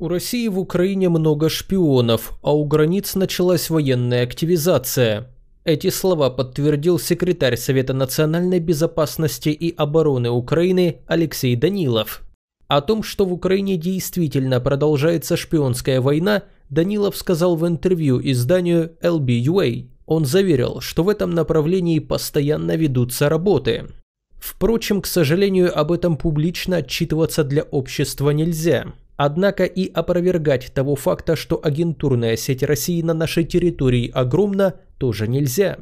У России в Украине много шпионов, а у границ началась военная активизация. Эти слова подтвердил секретарь Совета национальной безопасности и обороны Украины Алексей Данилов. О том, что в Украине действительно продолжается шпионская война, Данилов сказал в интервью изданию LBUA. Он заверил, что в этом направлении постоянно ведутся работы. Впрочем, к сожалению, об этом публично отчитываться для общества нельзя. Однако и опровергать того факта, что агентурная сеть России на нашей территории огромна, тоже нельзя.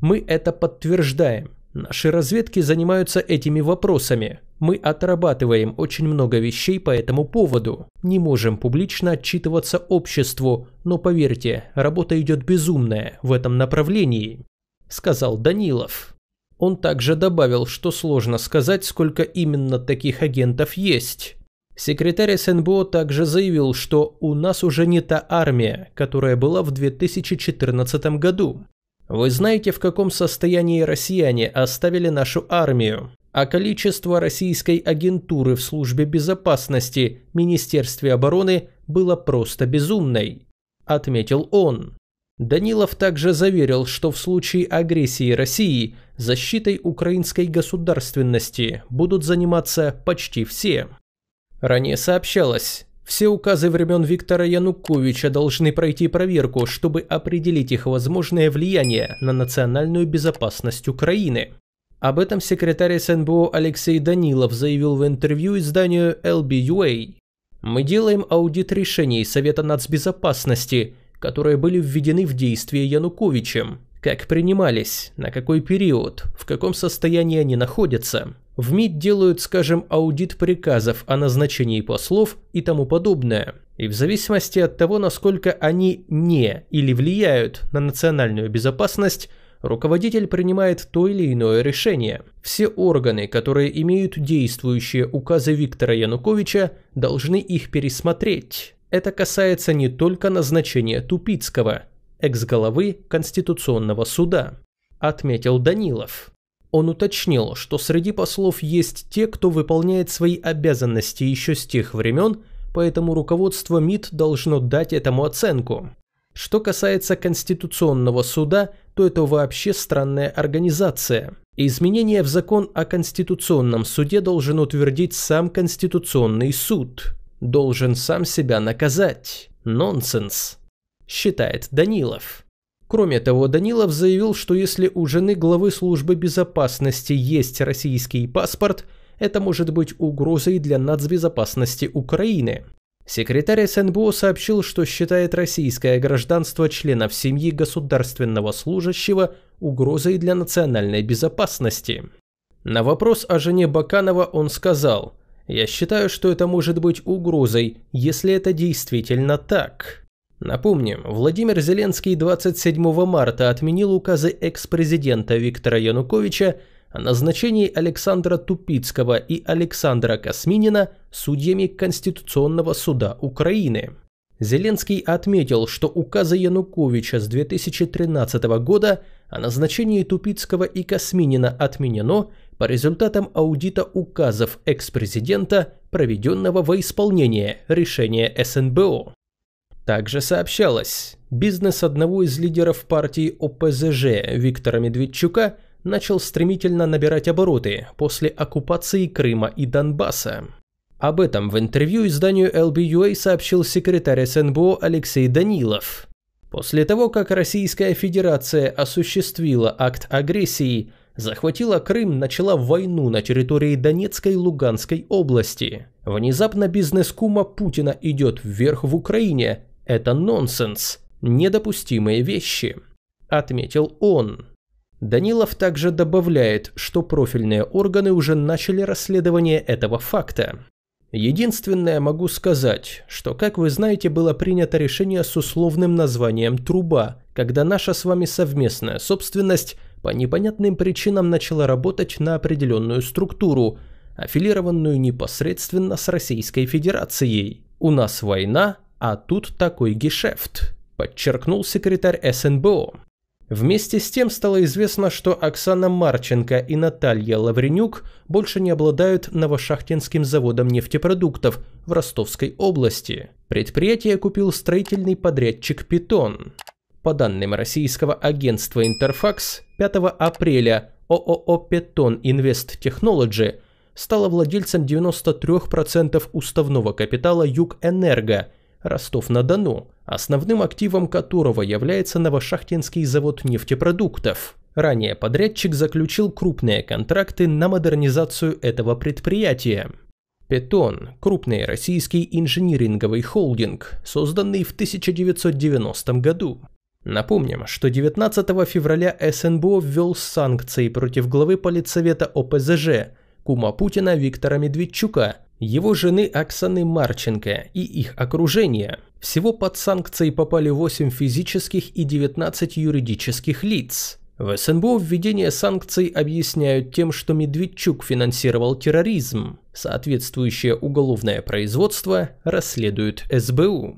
Мы это подтверждаем. Наши разведки занимаются этими вопросами. Мы отрабатываем очень много вещей по этому поводу. Не можем публично отчитываться обществу, но поверьте, работа идет безумная в этом направлении», – сказал Данилов. Он также добавил, что сложно сказать, сколько именно таких агентов есть. Секретарь СНБО также заявил, что у нас уже не та армия, которая была в 2014 году. Вы знаете, в каком состоянии россияне оставили нашу армию, а количество российской агентуры в службе безопасности Министерстве обороны было просто безумной, отметил он. Данилов также заверил, что в случае агрессии России защитой украинской государственности будут заниматься почти все. Ранее сообщалось, все указы времен Виктора Януковича должны пройти проверку, чтобы определить их возможное влияние на национальную безопасность Украины. Об этом секретарь СНБО Алексей Данилов заявил в интервью изданию LBUA. «Мы делаем аудит решений Совета нацбезопасности, которые были введены в действие Януковичем. Как принимались, на какой период, в каком состоянии они находятся. В МИД делают, скажем, аудит приказов о назначении послов и тому подобное. И в зависимости от того, насколько они не или влияют на национальную безопасность, руководитель принимает то или иное решение. Все органы, которые имеют действующие указы Виктора Януковича, должны их пересмотреть. Это касается не только назначения Тупицкого – экс-головы Конституционного суда, отметил Данилов. Он уточнил, что среди послов есть те, кто выполняет свои обязанности еще с тех времен, поэтому руководство МИД должно дать этому оценку. Что касается Конституционного суда, то это вообще странная организация. Изменения в закон о Конституционном суде должен утвердить сам Конституционный суд. Должен сам себя наказать. Нонсенс считает Данилов. Кроме того, Данилов заявил, что если у жены главы службы безопасности есть российский паспорт, это может быть угрозой для нацбезопасности Украины. Секретарь СНБО сообщил, что считает российское гражданство членов семьи государственного служащего угрозой для национальной безопасности. На вопрос о жене Баканова он сказал, «Я считаю, что это может быть угрозой, если это действительно так». Напомним, Владимир Зеленский 27 марта отменил указы экс-президента Виктора Януковича о назначении Александра Тупицкого и Александра Косминина судьями Конституционного суда Украины. Зеленский отметил, что указы Януковича с 2013 года о назначении Тупицкого и Косминина отменено по результатам аудита указов экс-президента, проведенного во исполнение решения СНБО. Также сообщалось, бизнес одного из лидеров партии ОПЗЖ Виктора Медведчука начал стремительно набирать обороты после оккупации Крыма и Донбасса. Об этом в интервью изданию LBUA сообщил секретарь СНБО Алексей Данилов. После того, как Российская Федерация осуществила акт агрессии, захватила Крым, начала войну на территории Донецкой и Луганской области. Внезапно бизнес Кума Путина идет вверх в Украине, это нонсенс, недопустимые вещи, отметил он. Данилов также добавляет, что профильные органы уже начали расследование этого факта. Единственное могу сказать, что, как вы знаете, было принято решение с условным названием «труба», когда наша с вами совместная собственность по непонятным причинам начала работать на определенную структуру, аффилированную непосредственно с Российской Федерацией. У нас война, а тут такой гешефт, подчеркнул секретарь СНБО. Вместе с тем стало известно, что Оксана Марченко и Наталья Лавренюк больше не обладают Новошахтинским заводом нефтепродуктов в Ростовской области. Предприятие купил строительный подрядчик «Питон». По данным российского агентства «Интерфакс», 5 апреля ООО «Питон Инвест Технологи стала владельцем 93% уставного капитала «Югэнерго» Ростов-на-Дону, основным активом которого является Новошахтинский завод нефтепродуктов. Ранее подрядчик заключил крупные контракты на модернизацию этого предприятия. Петон – крупный российский инжиниринговый холдинг, созданный в 1990 году. Напомним, что 19 февраля СНБО ввел санкции против главы Политсовета ОПЗЖ, кума Путина Виктора Медведчука – его жены Оксаны Марченко и их окружение Всего под санкции попали 8 физических и 19 юридических лиц. В СНБО введение санкций объясняют тем, что Медведчук финансировал терроризм. Соответствующее уголовное производство расследует СБУ.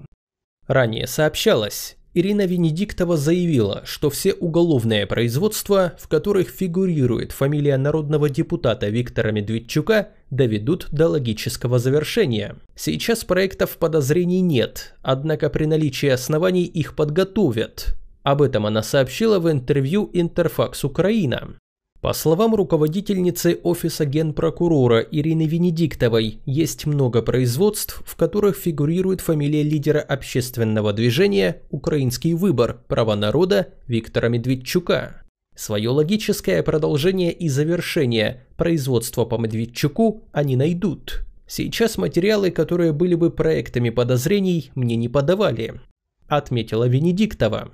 Ранее сообщалось, Ирина Венедиктова заявила, что все уголовные производства, в которых фигурирует фамилия народного депутата Виктора Медведчука, доведут до логического завершения. Сейчас проектов подозрений нет, однако при наличии оснований их подготовят. Об этом она сообщила в интервью Интерфакс Украина. По словам руководительницы Офиса генпрокурора Ирины Венедиктовой, есть много производств, в которых фигурирует фамилия лидера общественного движения «Украинский выбор. Права народа» Виктора Медведчука. Свое логическое продолжение и завершение производства по Медведчуку они найдут. Сейчас материалы, которые были бы проектами подозрений, мне не подавали, отметила Венедиктова.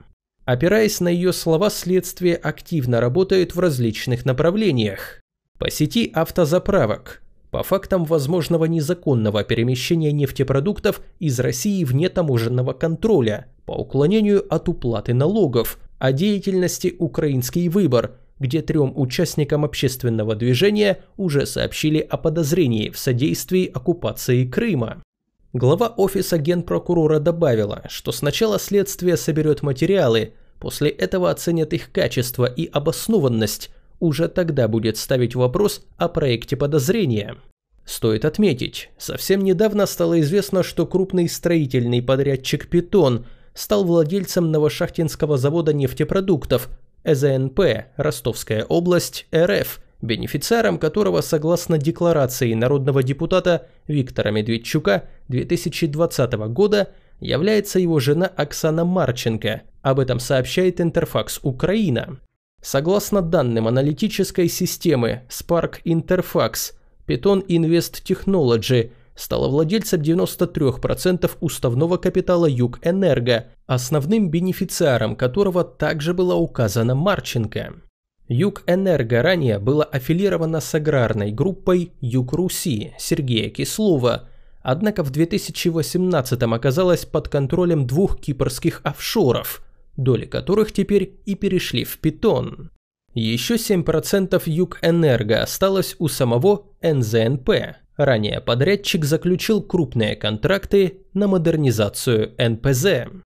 Опираясь на ее слова, следствие активно работает в различных направлениях. По сети автозаправок, по фактам возможного незаконного перемещения нефтепродуктов из России вне таможенного контроля, по уклонению от уплаты налогов, о деятельности «Украинский выбор», где трем участникам общественного движения уже сообщили о подозрении в содействии оккупации Крыма. Глава офиса генпрокурора добавила, что сначала следствие соберет материалы, после этого оценят их качество и обоснованность, уже тогда будет ставить вопрос о проекте подозрения. Стоит отметить, совсем недавно стало известно, что крупный строительный подрядчик «Питон» стал владельцем Новошахтинского завода нефтепродуктов ЭЗНП, Ростовская область, РФ, бенефициаром которого, согласно декларации народного депутата Виктора Медведчука 2020 года, является его жена Оксана Марченко. Об этом сообщает Интерфакс Украина. Согласно данным аналитической системы Spark Interfax, Python Invest Technology стала владельцем 93% уставного капитала Юг Энерго, основным бенефициаром которого также была указана Марченко. Юг-Энерго ранее было аффилировано с аграрной группой Юг Руси Сергея Кислова, однако в 2018 оказалось под контролем двух кипрских офшоров, доли которых теперь и перешли в Питон. Еще 7% Юг-Энерго осталось у самого НЗНП. Ранее подрядчик заключил крупные контракты на модернизацию НПЗ.